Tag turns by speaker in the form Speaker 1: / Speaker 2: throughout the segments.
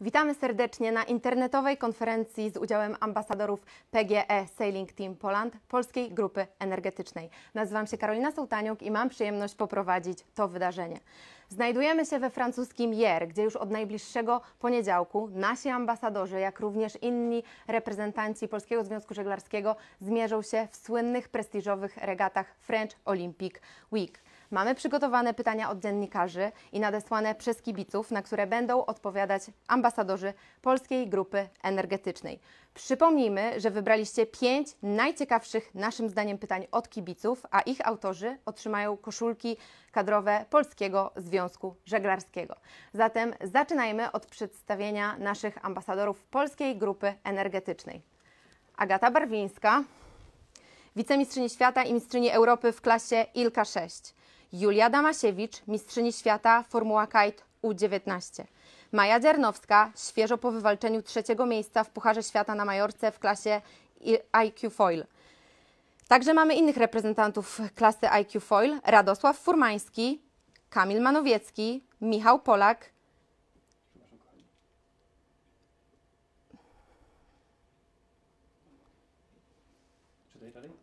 Speaker 1: Witamy serdecznie na internetowej konferencji z udziałem ambasadorów PGE Sailing Team Poland Polskiej Grupy Energetycznej. Nazywam się Karolina Sołtaniuk i mam przyjemność poprowadzić to wydarzenie. Znajdujemy się we francuskim Jer, gdzie już od najbliższego poniedziałku nasi ambasadorzy, jak również inni reprezentanci Polskiego Związku Żeglarskiego zmierzą się w słynnych prestiżowych regatach French Olympic Week. Mamy przygotowane pytania od dziennikarzy i nadesłane przez kibiców, na które będą odpowiadać ambasadorzy Polskiej Grupy Energetycznej. Przypomnijmy, że wybraliście pięć najciekawszych naszym zdaniem pytań od kibiców, a ich autorzy otrzymają koszulki kadrowe Polskiego Związku Żeglarskiego. Zatem zaczynajmy od przedstawienia naszych ambasadorów Polskiej Grupy Energetycznej. Agata Barwińska, wicemistrzyni świata i mistrzyni Europy w klasie Ilka 6. Julia Damasiewicz, mistrzyni świata Formuła Kite U19. Maja Dziernowska, świeżo po wywalczeniu trzeciego miejsca w Pucharze Świata na Majorce w klasie IQ Foil. Także mamy innych reprezentantów klasy IQ Foil: Radosław Furmański, Kamil Manowiecki, Michał Polak.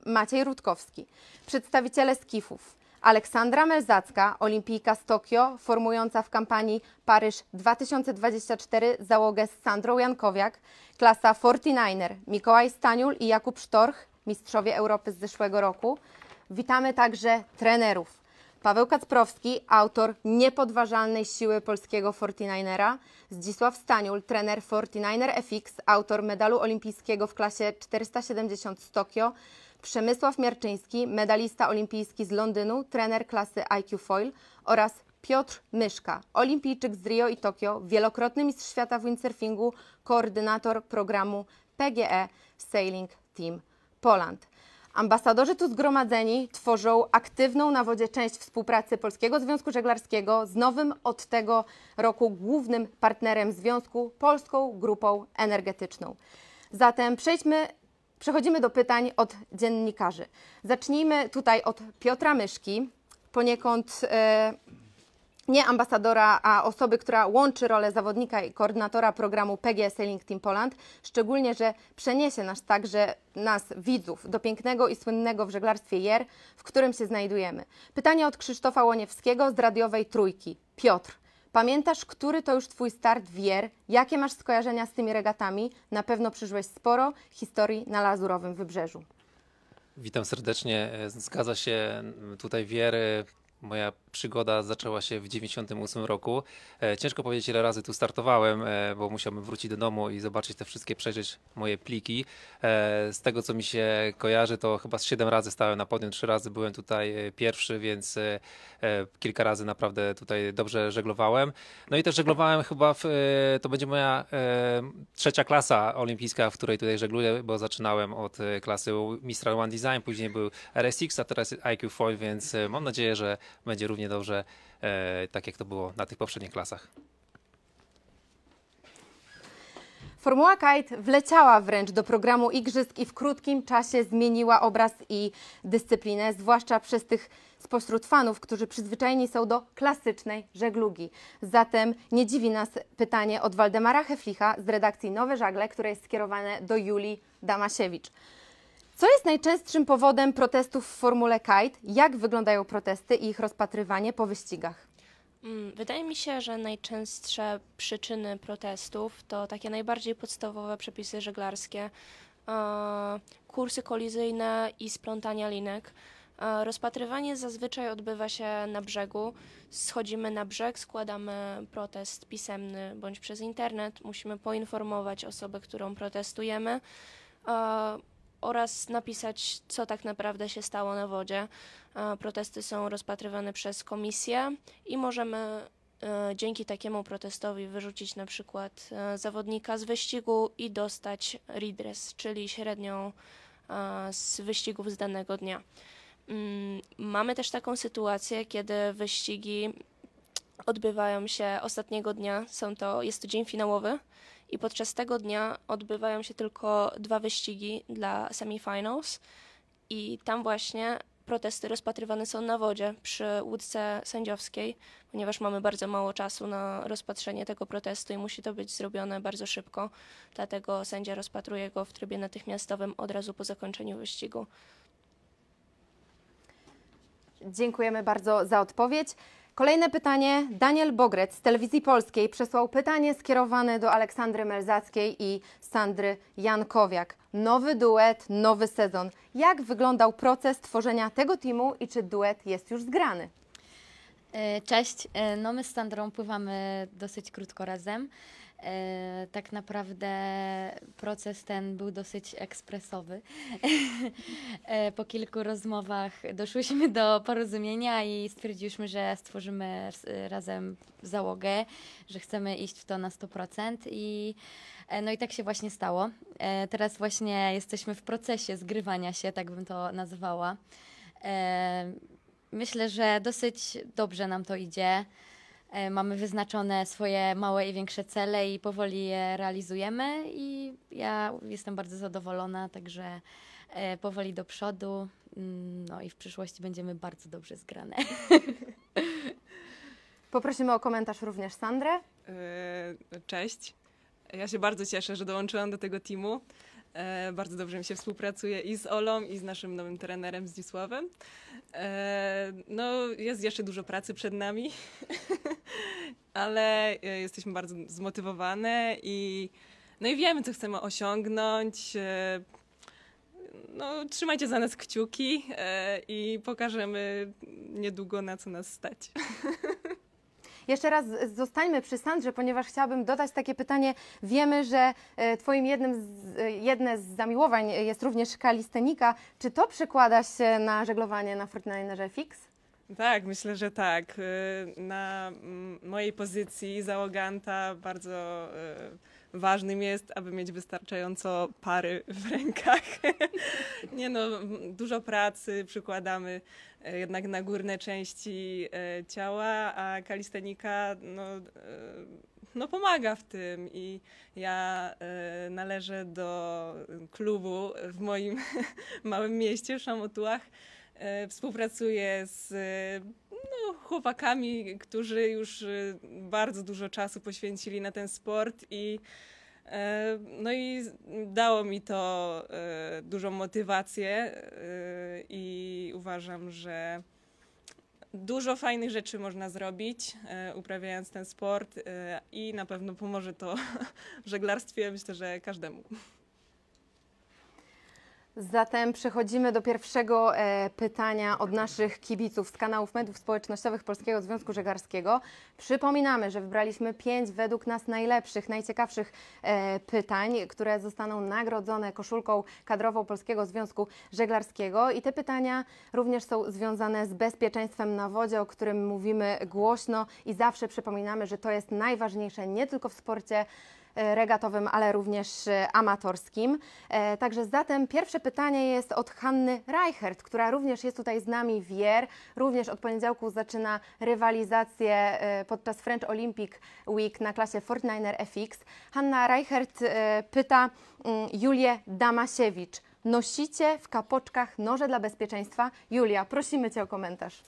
Speaker 1: Maciej Rutkowski, przedstawiciele skifów. Aleksandra Melzacka, olimpijka z Tokio, formująca w kampanii Paryż 2024 załogę z Sandrą Jankowiak, klasa 49er Mikołaj Staniul i Jakub Sztorch, mistrzowie Europy z zeszłego roku. Witamy także trenerów. Paweł Kacprowski, autor niepodważalnej siły polskiego 49era, Zdzisław Staniul, trener 49er FX, autor medalu olimpijskiego w klasie 470 z Tokio, Przemysław Miarczyński, medalista olimpijski z Londynu, trener klasy IQ Foil oraz Piotr Myszka, olimpijczyk z Rio i Tokio, wielokrotny mistrz świata w windsurfingu, koordynator programu PGE Sailing Team Poland. Ambasadorzy tu zgromadzeni tworzą aktywną na wodzie część współpracy Polskiego Związku Żeglarskiego z nowym od tego roku głównym partnerem związku Polską Grupą Energetyczną. Zatem przejdźmy Przechodzimy do pytań od dziennikarzy. Zacznijmy tutaj od Piotra Myszki, poniekąd e, nie ambasadora, a osoby, która łączy rolę zawodnika i koordynatora programu PG Sailing Team Poland, szczególnie, że przeniesie nas także nas, widzów, do pięknego i słynnego w żeglarstwie Jer, w którym się znajdujemy. Pytanie od Krzysztofa Łoniewskiego z radiowej Trójki. Piotr, Pamiętasz, który to już Twój start wier? Jakie masz skojarzenia z tymi regatami? Na pewno przyżyłeś sporo historii na Lazurowym Wybrzeżu.
Speaker 2: Witam serdecznie. E, zgadza się tutaj Wiery. Moja przygoda zaczęła się w 98 roku. E, ciężko powiedzieć, ile razy tu startowałem, e, bo musiałbym wrócić do domu i zobaczyć te wszystkie, przejrzeć moje pliki. E, z tego, co mi się kojarzy, to chyba z 7 razy stałem na podium, 3 razy byłem tutaj pierwszy, więc kilka razy naprawdę tutaj dobrze żeglowałem. No i też żeglowałem chyba, w, to będzie moja trzecia klasa olimpijska, w której tutaj żegluję, bo zaczynałem od klasy Mistral One Design, później był RSX, a teraz IQ Foil, więc mam nadzieję, że będzie równie dobrze, e, tak jak to było na tych poprzednich klasach.
Speaker 1: Formuła Kite wleciała wręcz do programu igrzysk i w krótkim czasie zmieniła obraz i dyscyplinę, zwłaszcza przez tych spośród fanów, którzy przyzwyczajeni są do klasycznej żeglugi. Zatem nie dziwi nas pytanie od Waldemara Heflicha z redakcji Nowe Żagle, które jest skierowane do Julii Damasiewicz. Co jest najczęstszym powodem protestów w formule kite? Jak wyglądają protesty i ich rozpatrywanie po wyścigach?
Speaker 3: Mm, wydaje mi się, że najczęstsze przyczyny protestów to takie najbardziej podstawowe przepisy żeglarskie, e, kursy kolizyjne i splątania linek. E, rozpatrywanie zazwyczaj odbywa się na brzegu. Schodzimy na brzeg, składamy protest pisemny bądź przez internet. Musimy poinformować osobę, którą protestujemy. E, oraz napisać, co tak naprawdę się stało na wodzie. E, protesty są rozpatrywane przez komisję i możemy e, dzięki takiemu protestowi wyrzucić na przykład e, zawodnika z wyścigu i dostać redress, czyli średnią z wyścigów z danego dnia. Mm, mamy też taką sytuację, kiedy wyścigi odbywają się ostatniego dnia, są to, jest to dzień finałowy i podczas tego dnia odbywają się tylko dwa wyścigi dla semifinals i tam właśnie protesty rozpatrywane są na wodzie przy łódce sędziowskiej, ponieważ mamy bardzo mało czasu na rozpatrzenie tego protestu i musi to być zrobione bardzo szybko, dlatego sędzia rozpatruje go w trybie natychmiastowym od razu po zakończeniu wyścigu.
Speaker 1: Dziękujemy bardzo za odpowiedź. Kolejne pytanie. Daniel Bogrec z Telewizji Polskiej przesłał pytanie skierowane do Aleksandry Melzackiej i Sandry Jankowiak. Nowy duet, nowy sezon. Jak wyglądał proces tworzenia tego teamu i czy duet jest już zgrany? E, cześć, e, no my z Sandrą pływamy dosyć krótko razem. E, tak naprawdę proces ten był dosyć ekspresowy. E, po kilku rozmowach doszłyśmy do porozumienia i stwierdziłyśmy, że stworzymy razem załogę, że chcemy iść w to na 100% i e, no i tak się właśnie stało. Teraz właśnie jesteśmy w procesie zgrywania się, tak bym to nazwała. Myślę, że dosyć dobrze nam to idzie. E, mamy wyznaczone swoje małe i większe cele i powoli je realizujemy i ja jestem bardzo zadowolona, także e, powoli do przodu. Mm, no i w przyszłości będziemy bardzo dobrze zgrane. Poprosimy o komentarz również Sandrę. E,
Speaker 4: cześć. Ja się bardzo cieszę, że dołączyłam do tego teamu. E, bardzo dobrze mi się współpracuje i z Olą, i z naszym nowym trenerem Zdzisławem. E, no, jest jeszcze dużo pracy przed nami, ale e, jesteśmy bardzo zmotywowane i, no i wiemy, co chcemy osiągnąć. E, no, trzymajcie za nas kciuki e, i pokażemy niedługo, na co nas stać.
Speaker 1: Jeszcze raz zostańmy przy Sandrze, ponieważ chciałabym dodać takie pytanie. Wiemy, że e, Twoim jednym z, e, jedne z zamiłowań jest również kalistenika. Czy to przekłada się na żeglowanie na Fortnite Fix?
Speaker 4: Tak, myślę, że tak. E, na mojej pozycji załoganta bardzo ważnym jest, aby mieć wystarczająco pary w rękach. nie no, dużo pracy przykładamy e, jednak na górne części e, ciała, a kalistenika no, e, no pomaga w tym i ja należę do klubu w moim małym mieście w Szamotułach. Współpracuję z no, chłopakami, którzy już y, bardzo dużo czasu poświęcili na ten sport i e, no i dało mi to e, dużą motywację e, i uważam, że dużo fajnych rzeczy można zrobić uprawiając ten sport i na pewno pomoże to w żeglarstwie myślę, że każdemu.
Speaker 1: Zatem przechodzimy do pierwszego e, pytania od naszych kibiców z kanałów mediów społecznościowych Polskiego Związku Żegarskiego. Przypominamy, że wybraliśmy pięć według nas najlepszych, najciekawszych e, pytań, które zostaną nagrodzone koszulką kadrową Polskiego Związku Żeglarskiego. I te pytania również są związane z bezpieczeństwem na wodzie, o którym mówimy głośno i zawsze przypominamy, że to jest najważniejsze nie tylko w sporcie, E, regatowym, ale również e, amatorskim. E, także zatem pierwsze pytanie jest od Hanny Reichert, która również jest tutaj z nami wier, również od poniedziałku zaczyna rywalizację podczas French Olympic Week na klasie Fortniner FX. Hanna Reichert pyta mm, Julię Damasiewicz. Nosicie w kapoczkach noże dla bezpieczeństwa? Julia, prosimy Cię o komentarz.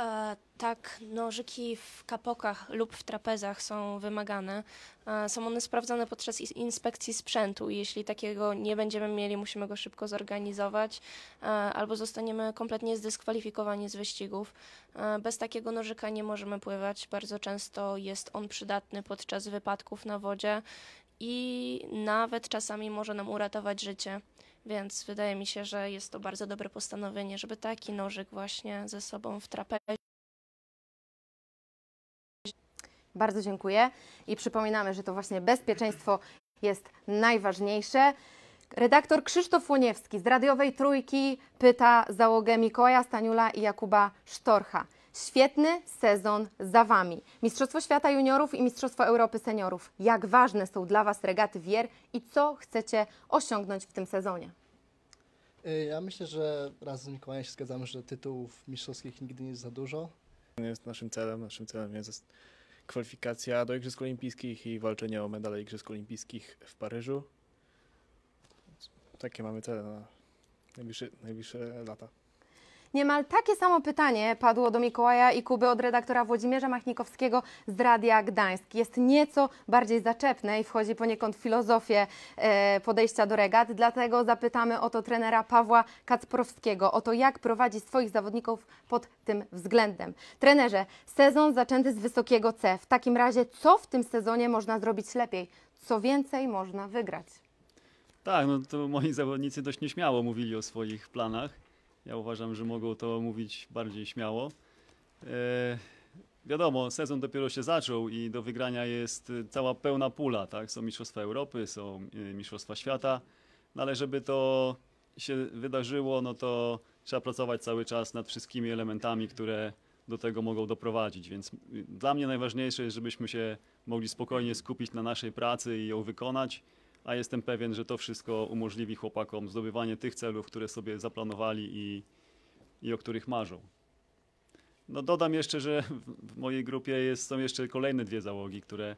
Speaker 3: E, tak, nożyki w kapokach lub w trapezach są wymagane. E, są one sprawdzane podczas inspekcji sprzętu jeśli takiego nie będziemy mieli, musimy go szybko zorganizować e, albo zostaniemy kompletnie zdyskwalifikowani z wyścigów. Bez takiego nożyka nie możemy pływać. Bardzo często jest on przydatny podczas wypadków na wodzie i nawet czasami może nam uratować życie. Więc wydaje mi się, że jest to bardzo dobre postanowienie, żeby taki nożyk właśnie
Speaker 1: ze sobą w trapezie. Bardzo dziękuję i przypominamy, że to właśnie bezpieczeństwo jest najważniejsze. Redaktor Krzysztof Łoniewski z Radiowej Trójki pyta załogę Mikołaja Staniula i Jakuba Sztorcha. Świetny sezon za Wami. Mistrzostwo Świata Juniorów i Mistrzostwo Europy Seniorów. Jak ważne są dla Was regaty wier i co chcecie osiągnąć w tym sezonie?
Speaker 5: Y, ja myślę, że razem z Mikołajem się zgadzamy, że tytułów mistrzowskich nigdy nie jest za dużo. Jest naszym celem, naszym celem jest kwalifikacja do Igrzysk Olimpijskich i walczenie o medale Igrzysk Olimpijskich w Paryżu. Takie mamy cele na najbliższe, najbliższe lata.
Speaker 1: Niemal takie samo pytanie padło do Mikołaja i Kuby od redaktora Włodzimierza Machnikowskiego z Radia Gdańsk. Jest nieco bardziej zaczepne i wchodzi poniekąd w filozofię e, podejścia do regat, dlatego zapytamy o to trenera Pawła Kacprowskiego, o to jak prowadzi swoich zawodników pod tym względem. Trenerze, sezon zaczęty z wysokiego C. W takim razie co w tym sezonie można zrobić lepiej? Co więcej można wygrać?
Speaker 6: Tak, no to moi zawodnicy dość nieśmiało mówili o swoich planach ja uważam, że mogą to mówić bardziej śmiało. E, wiadomo, sezon dopiero się zaczął i do wygrania jest e, cała pełna pula, tak? Są Mistrzostwa Europy, są e, Mistrzostwa Świata, no ale żeby to się wydarzyło, no to trzeba pracować cały czas nad wszystkimi elementami, które do tego mogą doprowadzić. Więc e, dla mnie najważniejsze jest, żebyśmy się mogli spokojnie skupić na naszej pracy i ją wykonać a jestem pewien, że to wszystko umożliwi chłopakom zdobywanie tych celów, które sobie zaplanowali i, i o których marzą. No dodam jeszcze, że w mojej grupie jest, są jeszcze kolejne dwie załogi, które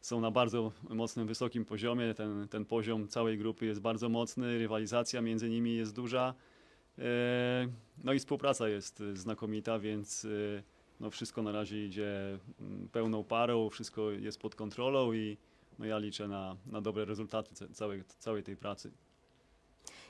Speaker 6: są na bardzo mocnym, wysokim poziomie. Ten, ten poziom całej grupy jest bardzo mocny, rywalizacja między nimi jest duża. E, no i współpraca jest znakomita, więc e, no wszystko na razie idzie mm, pełną parą, wszystko jest pod kontrolą i, no ja liczę na, na dobre rezultaty całej, całej tej pracy.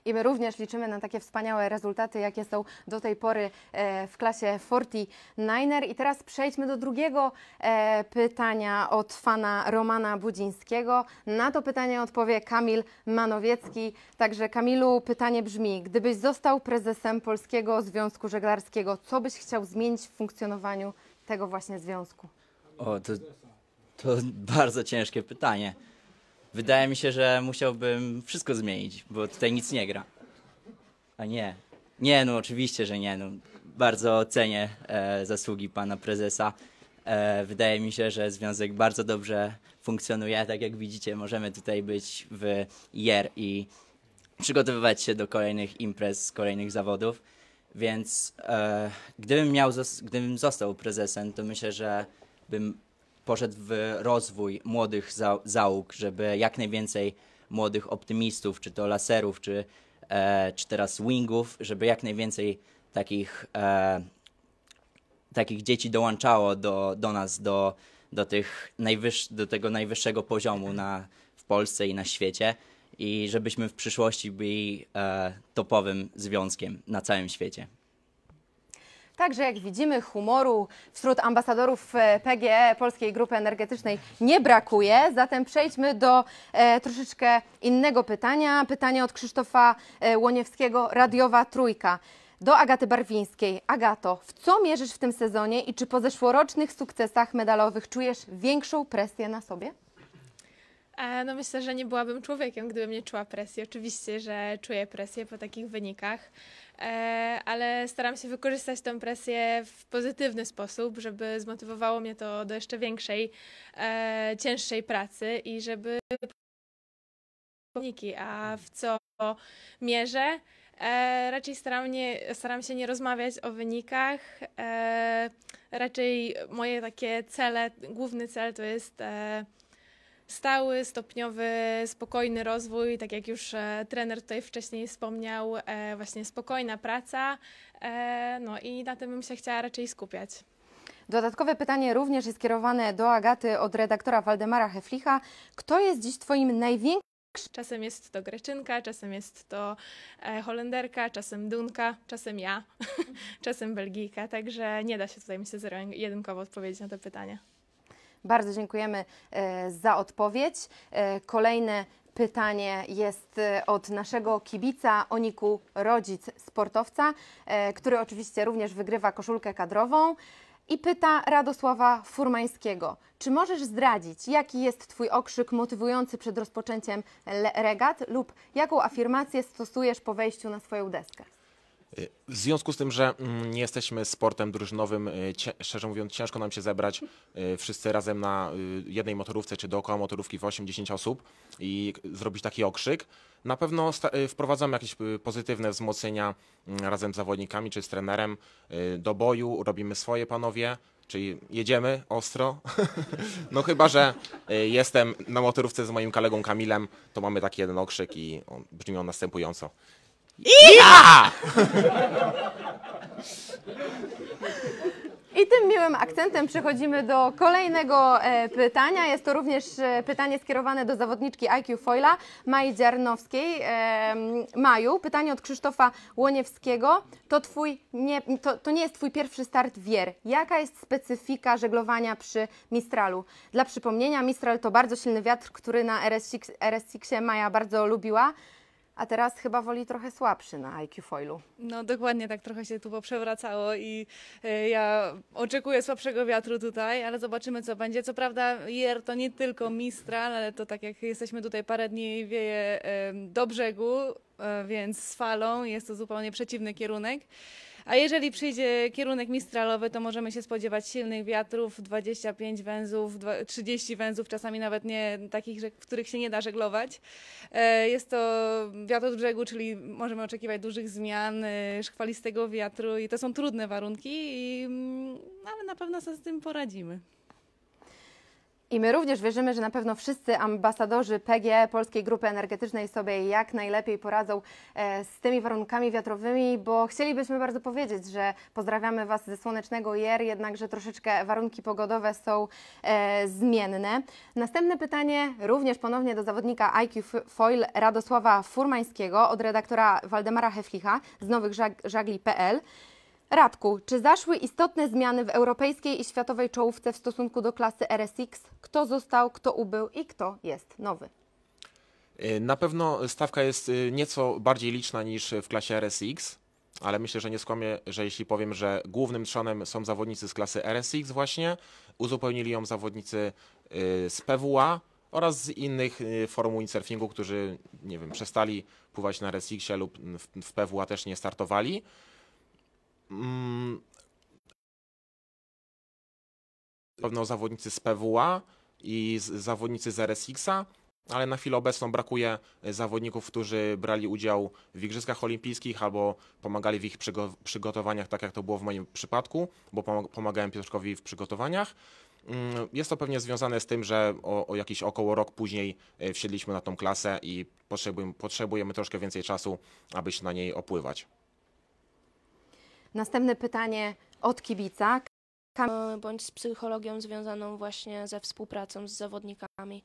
Speaker 1: I my również liczymy na takie wspaniałe rezultaty, jakie są do tej pory e, w klasie 49er. I teraz przejdźmy do drugiego e, pytania od fana Romana Budzińskiego. Na to pytanie odpowie Kamil Manowiecki. Także Kamilu, pytanie brzmi: gdybyś został prezesem Polskiego Związku Żeglarskiego, co byś chciał zmienić w funkcjonowaniu tego właśnie związku?
Speaker 7: O, to to bardzo ciężkie pytanie. Wydaje mi się, że musiałbym wszystko zmienić, bo tutaj nic nie gra. A nie. Nie, no oczywiście, że nie. No, bardzo cenię e, zasługi pana prezesa. E, wydaje mi się, że związek bardzo dobrze funkcjonuje. Tak jak widzicie, możemy tutaj być w Jer i przygotowywać się do kolejnych imprez, kolejnych zawodów. Więc e, gdybym, miał, gdybym został prezesem, to myślę, że bym poszedł w rozwój młodych za załóg, żeby jak najwięcej młodych optymistów, czy to laserów, czy, e, czy teraz wingów, żeby jak najwięcej takich, e, takich dzieci dołączało do, do nas, do, do, tych do tego najwyższego poziomu na, w Polsce i na świecie i żebyśmy w przyszłości byli e, topowym związkiem na całym świecie.
Speaker 1: Także jak widzimy, humoru wśród ambasadorów PGE, e, Polskiej Grupy Energetycznej, nie brakuje. Zatem przejdźmy do e, troszeczkę innego pytania. Pytanie od Krzysztofa e, Łoniewskiego, Radiowa Trójka. Do Agaty Barwińskiej. Agato, w co mierzysz w tym sezonie i czy po zeszłorocznych sukcesach medalowych czujesz większą presję na sobie?
Speaker 8: E, no myślę, że nie byłabym człowiekiem, gdybym nie czuła presji. Oczywiście, że czuję presję po takich wynikach, e, ale staram się wykorzystać tę presję w pozytywny sposób, żeby zmotywowało mnie to do jeszcze większej, e, cięższej pracy i żeby wyniki, a w co mierzę. raczej staram, nie, staram się nie rozmawiać o wynikach. raczej moje takie cele, główny cel to jest stały, stopniowy, spokojny rozwój, tak jak już e, trener tutaj wcześniej wspomniał, e, właśnie spokojna praca. E, no i na tym bym się chciała raczej skupiać.
Speaker 1: Dodatkowe pytanie również jest skierowane do Agaty od redaktora Waldemara Heflicha. Kto jest dziś Twoim największym
Speaker 8: Czasem jest to Greczynka, czasem jest to Holenderka, czasem Dunka, czasem ja, czasem Belgijka, także nie da się tutaj mi się jedynkowo odpowiedzieć na to pytanie.
Speaker 1: Bardzo dziękujemy e, za odpowiedź. E, kolejne pytanie jest e, od naszego kibica Oniku Rodzic, sportowca, który oczywiście również wygrywa koszulkę kadrową. I pyta Radosława Furmańskiego, czy możesz zdradzić, jaki jest Twój okrzyk motywujący przed rozpoczęciem regat lub jaką afirmację stosujesz po wejściu na swoją deskę?
Speaker 9: W związku z tym, że mm, nie jesteśmy sportem drużynowym, e, szczerze mówiąc, ciężko nam się zebrać e, wszyscy razem na e, jednej motorówce czy dookoła motorówki w 8-10 osób i zrobić taki okrzyk. Na pewno wprowadzamy jakieś pozytywne wzmocnienia mm, razem z zawodnikami czy z trenerem do boju, robimy swoje panowie, czyli jedziemy ostro. no chyba, że jestem na motorówce z moim kolegą Kamilem, to mamy taki jeden okrzyk i on brzmi on następująco ja!
Speaker 1: I tym miłym akcentem przechodzimy do kolejnego e, pytania. Jest to również e, pytanie skierowane do zawodniczki IQ Foila, Maji Dziarnowskiej. E, Maju, pytanie od Krzysztofa Łoniewskiego. To, twój nie, to, to nie jest Twój pierwszy start wier. Jaka jest specyfika żeglowania przy Mistralu? Dla przypomnienia, Mistral to bardzo silny wiatr, który na RSX, RSX-ie Maja bardzo lubiła. A teraz chyba woli trochę słabszy na IQ foilu.
Speaker 10: No dokładnie tak trochę się tu poprzewracało i y, ja oczekuję słabszego wiatru tutaj, ale zobaczymy co będzie. Co prawda Jer to nie tylko Mistral, ale to tak jak jesteśmy tutaj parę dni wieje y, do brzegu, E, więc z falą jest to zupełnie przeciwny kierunek. A jeżeli przyjdzie kierunek mistralowy, to możemy się spodziewać silnych wiatrów, 25 węzłów, 30 węzłów, czasami nawet nie takich, w których się nie da żeglować. E, jest to wiatr od brzegu, czyli możemy oczekiwać dużych zmian, e, szkwalistego wiatru i to są trudne warunki, mm, ale na pewno sobie z tym poradzimy.
Speaker 1: I my również wierzymy, że na pewno wszyscy ambasadorzy PGE Polskiej Grupy Energetycznej sobie jak najlepiej poradzą e, z tymi warunkami wiatrowymi, bo chcielibyśmy bardzo powiedzieć, że pozdrawiamy Was ze słonecznego Jer, jednakże troszeczkę warunki pogodowe są e, zmienne. Następne pytanie również ponownie do zawodnika IQ Foil Radosława Furmańskiego od redaktora Waldemara Heflicha z nowych żagli.pl. Radku, czy zaszły istotne zmiany w europejskiej i światowej czołówce w stosunku do klasy RSX? Kto został, kto ubył i kto jest nowy?
Speaker 9: E, na pewno stawka jest e, nieco bardziej liczna niż w klasie RSX, ale myślę, że nie skłamię, że jeśli powiem, że głównym trzonem są zawodnicy z klasy RSX właśnie, uzupełnili ją zawodnicy e, z PWA oraz z innych form windsurfingu, którzy, nie wiem, przestali pływać na RSX-ie lub w PWA też nie startowali. Mm, pewno zawodnicy z PWA i z, zawodnicy z RSX-a, ale na chwilę obecną brakuje e, zawodników, którzy brali udział w Igrzyskach Olimpijskich albo pomagali w ich przygo przygotowaniach, tak jak to było w moim przypadku, bo pom pomagałem Piotrkowi w przygotowaniach. Mm, jest to pewnie związane z tym, że o, o, jakiś około rok później e, wsiedliśmy na tą klasę i potrzebujemy, potrzebujemy troszkę więcej czasu, aby się na niej opływać.
Speaker 1: Następne pytanie od kibica.
Speaker 3: Kam e, bądź z psychologią związaną właśnie ze współpracą z zawodnikami.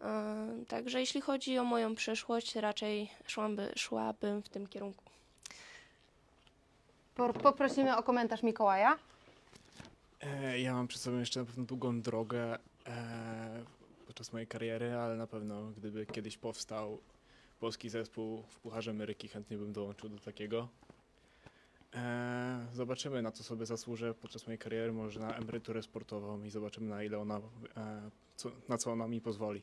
Speaker 3: E, także jeśli chodzi o moją przyszłość, raczej szłamby,
Speaker 1: szłabym w tym kierunku. Poprosimy o komentarz Mikołaja.
Speaker 5: E, ja mam przed sobą jeszcze na pewno długą drogę podczas mojej kariery, ale na pewno gdyby kiedyś powstał polski zespół w Pucharze Ameryki, chętnie bym dołączył do takiego. Eee, zobaczymy, na co sobie zasłużę podczas mojej kariery, może na emeryturę sportową i zobaczymy, na ile ona, e, co, na co ona mi pozwoli.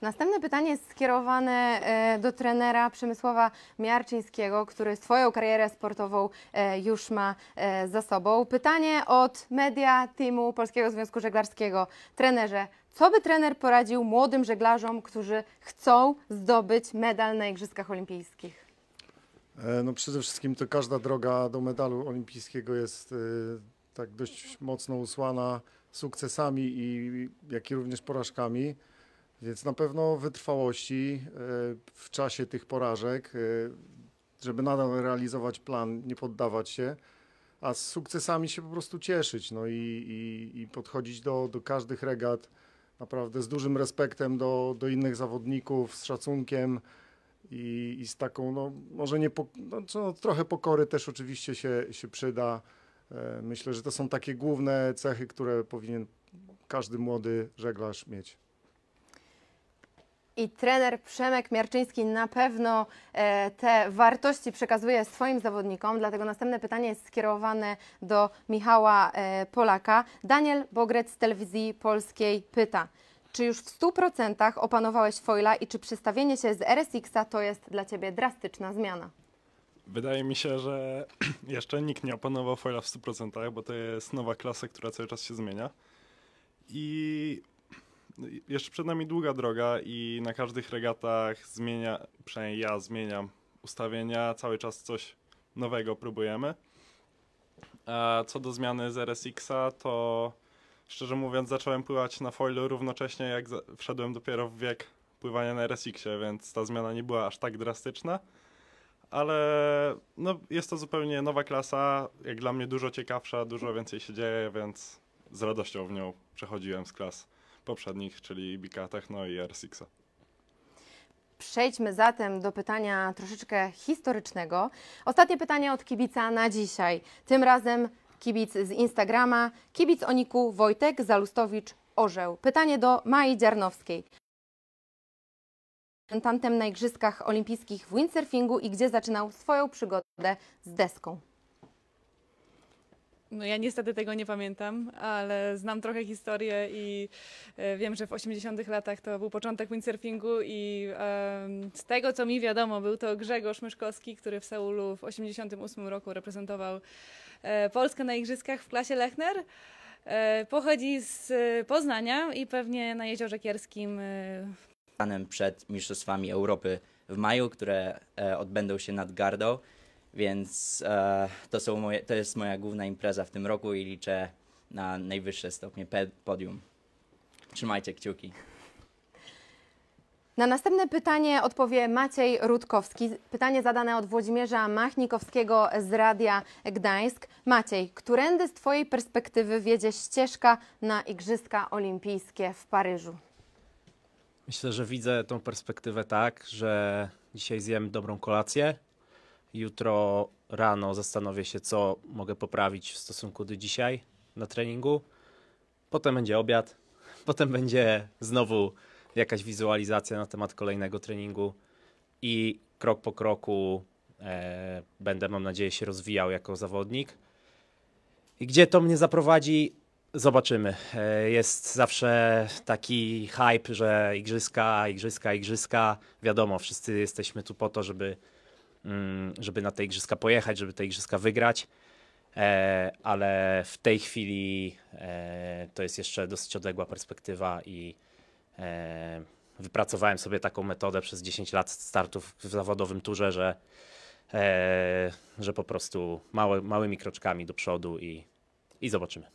Speaker 1: Następne pytanie jest skierowane e, do trenera Przemysława Miarczyńskiego, który swoją karierę sportową e, już ma e, za sobą. Pytanie od media teamu Polskiego Związku Żeglarskiego. Trenerze, co by trener poradził młodym żeglarzom, którzy chcą zdobyć medal na Igrzyskach Olimpijskich?
Speaker 11: E, no przede wszystkim to każda droga do medalu olimpijskiego jest e, tak dość mocno usłana sukcesami i jak i również porażkami. Więc na pewno wytrwałości e, w czasie tych porażek, żeby nadal realizować plan, nie poddawać się, a z sukcesami się po prostu cieszyć no i, i, i podchodzić do, do każdych regat naprawdę z dużym respektem do, do innych zawodników, z szacunkiem i, i z taką, no może nie, po, no, no, trochę pokory też oczywiście się, się przyda. E, myślę, że to są takie główne cechy, które powinien każdy młody żeglarz mieć.
Speaker 1: I trener Przemek Miarczyński na pewno e, te wartości przekazuje swoim zawodnikom, dlatego następne pytanie jest skierowane do Michała e, Polaka. Daniel Bogret z Telewizji Polskiej pyta – czy już w 100% opanowałeś foila i czy przestawienie się z RSX-a to jest dla Ciebie drastyczna zmiana?
Speaker 6: Wydaje mi się, że jeszcze nikt nie opanował foila w 100%, bo to jest nowa klasa, która cały czas się zmienia. I jeszcze przed nami długa droga i na każdych regatach zmienia, przynajmniej ja zmieniam ustawienia, cały czas coś nowego próbujemy. A co do zmiany z RSX-a, to szczerze mówiąc, zacząłem pływać na foilu równocześnie, jak wszedłem dopiero w wiek pływania na RSX-ie, więc ta zmiana nie była aż tak drastyczna. Ale no, jest to zupełnie nowa klasa, jak dla mnie dużo ciekawsza, dużo więcej się dzieje, więc z radością w nią przechodziłem z klas poprzednich, czyli Bika Techno i RSX-a.
Speaker 1: Przejdźmy zatem do pytania troszeczkę historycznego. Ostatnie pytanie od kibica na dzisiaj. Tym razem kibic z Instagrama, kibic Oniku Wojtek Zalustowicz Orzeł. Pytanie do Mai Dziarnowskiej. Tantem na Igrzyskach Olimpijskich w windsurfingu i gdzie zaczynał swoją przygodę z deską?
Speaker 10: No ja niestety tego nie pamiętam, ale znam trochę historię i e, wiem, że w 80 latach to był początek windsurfingu i z tego co mi wiadomo był to Grzegorz Myszkowski, który w Seulu w 88 roku reprezentował E, Polskę na Igrzyskach w klasie Lechner. E, pochodzi z e, Poznania i pewnie na Jeziorze Kierskim.
Speaker 7: Planem przed Mistrzostwami Europy w maju, które odbędą się nad Gardą, więc to, są moje, to jest moja główna impreza w tym roku i liczę na najwyższe stopnie podium. Trzymajcie kciuki.
Speaker 1: Na następne pytanie odpowie Maciej Rutkowski. Pytanie zadane od Włodzimierza Machnikowskiego z Radia Gdańsk. Maciej, którędy z Twojej perspektywy wiedzie ścieżka na Igrzyska Olimpijskie w Paryżu?
Speaker 12: Myślę, że widzę tą perspektywę tak, że dzisiaj zjem dobrą kolację. Jutro rano zastanowię się, co mogę poprawić w stosunku do dzisiaj na treningu. Potem będzie obiad, potem będzie znowu jakaś wizualizacja na temat kolejnego treningu i krok po kroku e, będę, mam nadzieję, się rozwijał jako zawodnik. I gdzie to mnie zaprowadzi, zobaczymy. E, jest zawsze taki hype, że igrzyska, igrzyska, igrzyska. Wiadomo, wszyscy jesteśmy tu po to, żeby, mm, żeby na te igrzyska pojechać, żeby te igrzyska wygrać. E, ale w tej chwili e, to jest jeszcze dosyć odległa perspektywa i E, wypracowałem sobie taką metodę przez 10 lat startów w zawodowym turze, że, e, że po prostu małe, małymi kroczkami do przodu i, i zobaczymy.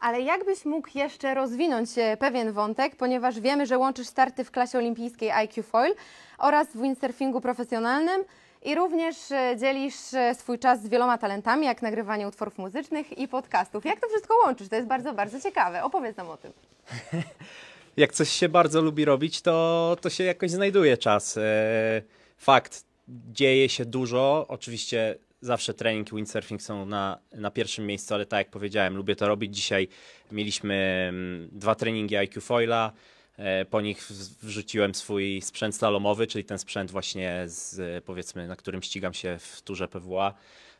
Speaker 1: Ale jakbyś mógł jeszcze rozwinąć e, pewien wątek, ponieważ wiemy, że łączysz starty w klasie olimpijskiej IQ Foil oraz w windsurfingu profesjonalnym i również dzielisz swój czas z wieloma talentami, jak nagrywanie utworów muzycznych i podcastów. Jak to wszystko łączysz? To jest bardzo, bardzo ciekawe. Opowiedz nam o tym.
Speaker 12: jak coś się bardzo lubi robić, to, to się jakoś znajduje czas. E, fakt, dzieje się dużo. Oczywiście zawsze trening i windsurfing są na, na pierwszym miejscu, ale tak jak powiedziałem, lubię to robić. Dzisiaj mieliśmy mm, dwa treningi IQ Foila. E, po nich wrzuciłem swój sprzęt slalomowy, czyli ten sprzęt właśnie z, powiedzmy, na którym ścigam się w turze PWA.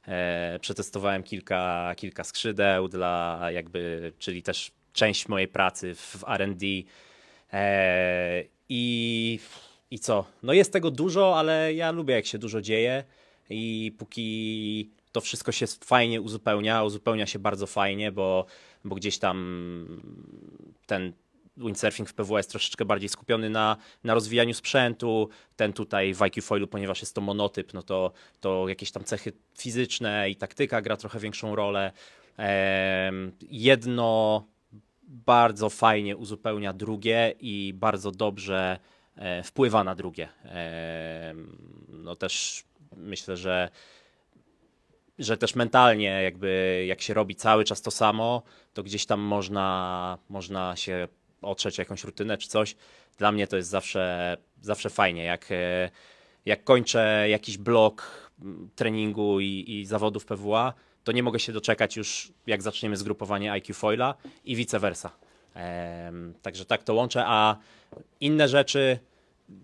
Speaker 12: E, przetestowałem kilka, kilka skrzydeł dla jakby, czyli też część mojej pracy w RD. E, I, I co? No jest tego dużo, ale ja lubię, jak się dużo dzieje. I póki to wszystko się fajnie uzupełnia, uzupełnia się bardzo fajnie, bo, bo gdzieś tam ten windsurfing w PWS jest troszeczkę bardziej skupiony na, na rozwijaniu sprzętu, ten tutaj w IQ Foilu, ponieważ jest to monotyp, no to, to jakieś tam cechy fizyczne i taktyka gra trochę większą rolę. Ehm, jedno bardzo fajnie uzupełnia drugie i bardzo dobrze e, wpływa na drugie. E, no też myślę, że że też mentalnie jakby jak się robi cały czas to samo, to gdzieś tam można, można się otrzeć jakąś rutynę czy coś. Dla mnie to jest zawsze, zawsze fajnie, jak, e, jak kończę jakiś blok mm, treningu i, i zawodów PWA, to nie mogę się doczekać już, jak zaczniemy zgrupowanie IQ Foila i vice versa. Ehm, także tak to łączę, a inne rzeczy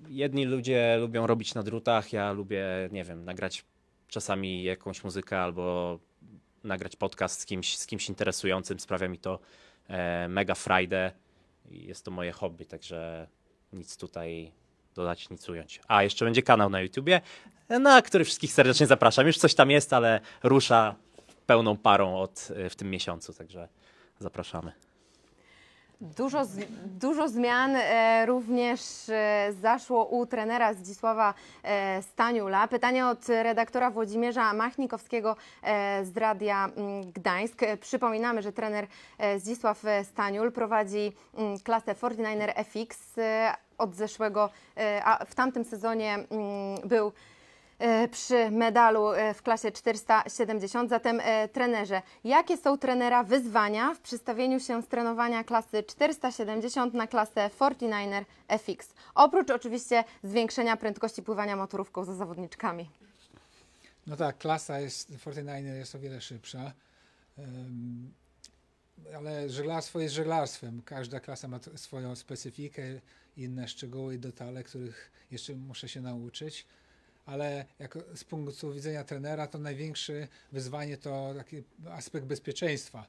Speaker 12: jedni ludzie lubią robić na drutach, ja lubię, nie wiem, nagrać czasami jakąś muzykę albo nagrać podcast z kimś, z kimś interesującym, sprawia mi to e, mega frajdę. Jest to moje hobby, także nic tutaj dodać, nic ująć. A, jeszcze będzie kanał na YouTubie, na który wszystkich serdecznie zapraszam. Już coś tam jest, ale rusza pełną parą od, y, w tym miesiącu, także zapraszamy.
Speaker 1: Dużo, z, dużo zmian e, również e, zaszło u trenera Zdzisława e, Staniula. Pytanie od redaktora Włodzimierza Machnikowskiego e, z Radia mm, Gdańsk. Przypominamy, że trener e, Zdzisław e, Staniul prowadzi m, mm, klasę 49er FX. Od zeszłego, a w tamtym sezonie m, mm, był E, przy medalu e, w klasie 470. Zatem e, trenerze, jakie są trenera wyzwania w przystawieniu się z trenowania klasy 470 na klasę 49er FX? Oprócz oczywiście zwiększenia prędkości pływania motorówką za zawodniczkami.
Speaker 5: No tak, klasa jest, 49er jest o wiele szybsza. Um, ale żeglarstwo jest żeglarstwem. Każda klasa ma swoją specyfikę, inne szczegóły i detale, których jeszcze muszę się nauczyć ale jak z punktu widzenia trenera, to największe wyzwanie to taki aspekt bezpieczeństwa.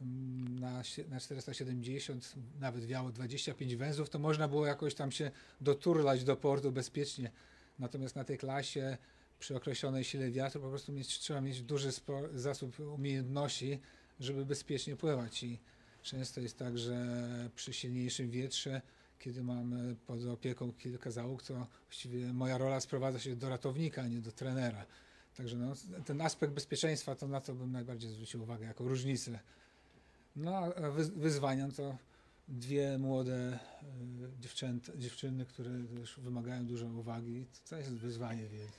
Speaker 5: Mm, na, na 470 nawet wiało 25 węzłów, to można było jakoś tam się doturlać do portu bezpiecznie. Natomiast na tej klasie przy określonej sile wiatru po prostu mieć, trzeba mieć duży zasób umiejętności, żeby bezpiecznie pływać. I często jest tak, że przy silniejszym wietrze kiedy mam e, pod opieką kilka załóg, to właściwie moja rola sprowadza się do ratownika, a nie do trenera. Także no, ten aspekt bezpieczeństwa to na to bym najbardziej zwrócił uwagę jako różnicę. No a wyzwania no to dwie młode e, dziewczęta, dziewczyny, które też wymagają dużo uwagi. To jest wyzwanie, więc.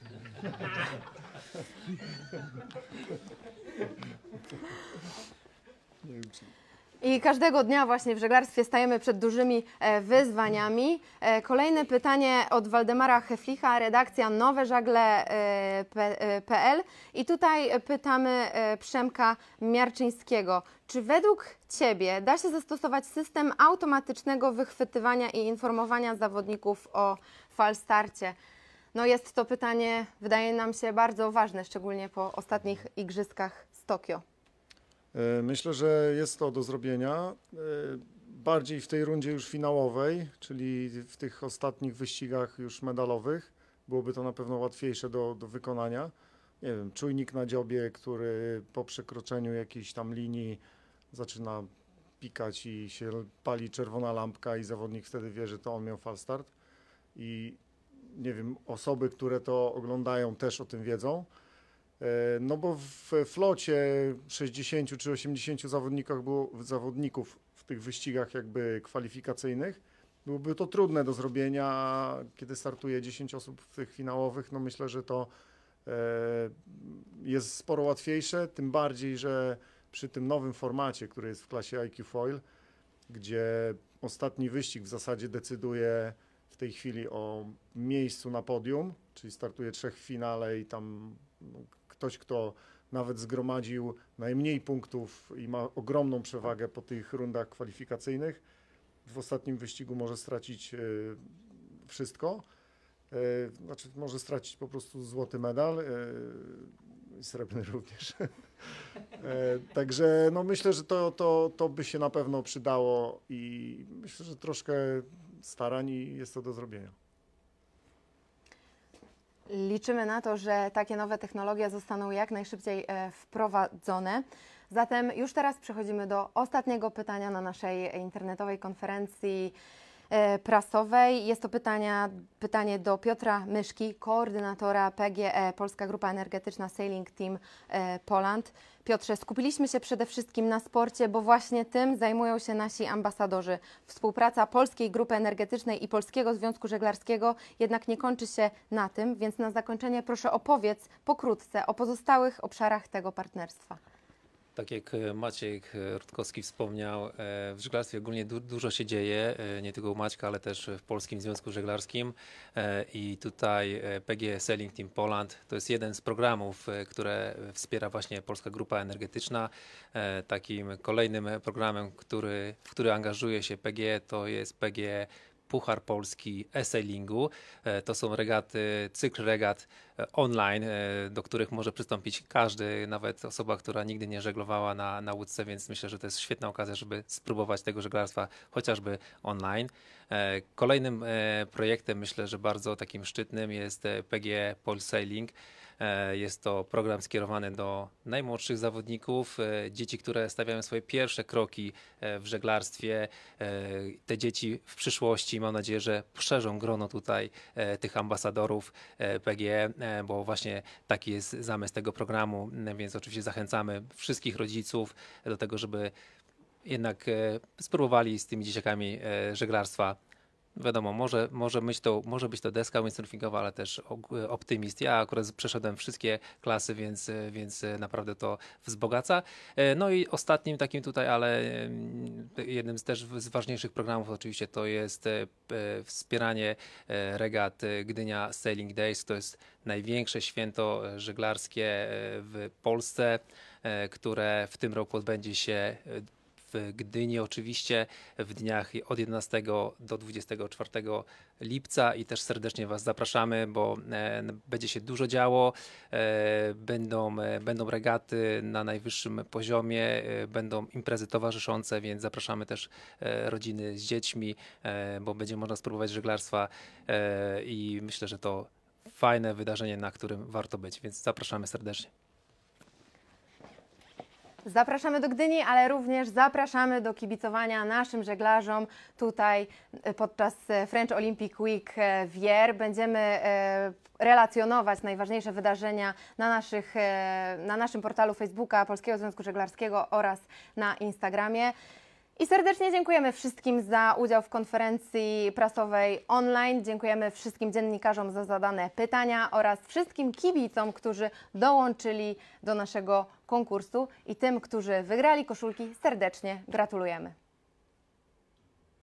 Speaker 5: Nie wiem, czy...
Speaker 1: I każdego dnia właśnie w żeglarstwie stajemy przed dużymi e, wyzwaniami. E, kolejne pytanie od Waldemara Heflicha, redakcja noweżagle.pl. E, I tutaj pytamy Przemka Miarczyńskiego. Czy według Ciebie da się zastosować system automatycznego wychwytywania i informowania zawodników o falstarcie? No jest to pytanie, wydaje nam się, bardzo ważne, szczególnie po ostatnich igrzyskach z Tokio.
Speaker 11: E, myślę, że jest to do zrobienia. E, bardziej w tej rundzie już finałowej, czyli w tych ostatnich wyścigach już medalowych, byłoby to na pewno łatwiejsze do, do wykonania. Nie wiem, czujnik na dziobie, który po przekroczeniu jakiejś tam linii zaczyna pikać i się pali czerwona lampka i zawodnik wtedy wie, że to on miał start. I nie wiem, osoby, które to oglądają też o tym wiedzą. E, no bo w flocie 60 czy 80 zawodników było, zawodników w tych wyścigach jakby kwalifikacyjnych byłoby to trudne do zrobienia, kiedy startuje 10 osób w tych finałowych, no myślę, że to e, jest sporo łatwiejsze, tym bardziej, że przy tym nowym formacie, który jest w klasie IQ Foil, gdzie ostatni wyścig w zasadzie decyduje w tej chwili o miejscu na podium, czyli startuje trzech w finale i tam no, ktoś, kto nawet zgromadził najmniej punktów i ma ogromną przewagę po tych rundach kwalifikacyjnych, w ostatnim wyścigu może stracić e, wszystko. E, znaczy, może stracić po prostu złoty medal e, i srebrny również. Także no myślę, że to, to, to by się na pewno przydało i myślę, że troszkę starań i jest to do zrobienia.
Speaker 1: Liczymy na to, że takie nowe technologie zostaną jak najszybciej e, wprowadzone. Zatem już teraz przechodzimy do ostatniego pytania na naszej internetowej konferencji. E, prasowej. Jest to pytania, pytanie do Piotra Myszki, koordynatora PGE Polska Grupa Energetyczna Sailing Team e, Poland. Piotrze, skupiliśmy się przede wszystkim na sporcie, bo właśnie tym zajmują się nasi ambasadorzy. Współpraca Polskiej Grupy Energetycznej i Polskiego Związku Żeglarskiego jednak nie kończy się na tym, więc na zakończenie proszę opowiedz pokrótce o pozostałych obszarach tego partnerstwa
Speaker 2: tak jak e, Maciek e, Rutkowski wspomniał, e, w żeglarstwie ogólnie du dużo się dzieje, nie tylko u Maćka, ale też w Polskim Związku Żeglarskim i tutaj PG Sailing Team Poland to jest jeden z programów, które wspiera właśnie Polska Grupa Energetyczna. Takim kolejnym programem, który, w który angażuje się PG to jest PG Puchar Polski e-sailingu. To są regaty, cykl regat online, e, do których może przystąpić każdy, nawet osoba, która nigdy nie żeglowała na, na łódce, więc myślę, że to jest świetna okazja, żeby spróbować tego żeglarstwa chociażby online. E, kolejnym e, projektem, myślę, że bardzo takim szczytnym jest PG Polsailing. Jest to program skierowany do najmłodszych zawodników, dzieci, które stawiają swoje pierwsze kroki w żeglarstwie. Te dzieci w przyszłości, mam nadzieję, że szerzą grono tutaj tych ambasadorów PGE E, bo właśnie taki jest zamysł tego programu, e, więc oczywiście zachęcamy wszystkich rodziców do tego, żeby jednak e, spróbowali z tymi dzieciakami żeglarstwa wiadomo, może, może, być to, może być to deska windsurfingowa, ale też optymist. Ja akurat przeszedłem wszystkie klasy, więc, więc naprawdę to wzbogaca. E, no i ostatnim takim tutaj, ale mm, jednym z też z ważniejszych programów oczywiście to jest e, wspieranie e, regat Gdynia Sailing Days. To jest największe święto żeglarskie w Polsce, które w tym roku odbędzie się w Gdyni oczywiście w dniach od 11 do 24 lipca i też serdecznie Was zapraszamy, bo e, będzie się dużo działo, e, będą, e, będą regaty na najwyższym poziomie, będą imprezy towarzyszące, więc zapraszamy też rodziny z dziećmi, bo będzie można spróbować żeglarstwa i myślę, że to fajne wydarzenie, na którym warto być, więc zapraszamy serdecznie.
Speaker 1: Zapraszamy do Gdyni, ale również zapraszamy do kibicowania naszym żeglarzom tutaj e, podczas e, French Olympic Week e, w Yer. Będziemy relacjonować najważniejsze wydarzenia na, naszych, na naszym portalu Facebooka Polskiego Związku Żeglarskiego oraz na Instagramie. I serdecznie dziękujemy wszystkim za udział w konferencji prasowej online. Dziękujemy wszystkim dziennikarzom za zadane pytania oraz wszystkim kibicom, którzy dołączyli do naszego konkursu i tym, którzy wygrali koszulki, serdecznie gratulujemy.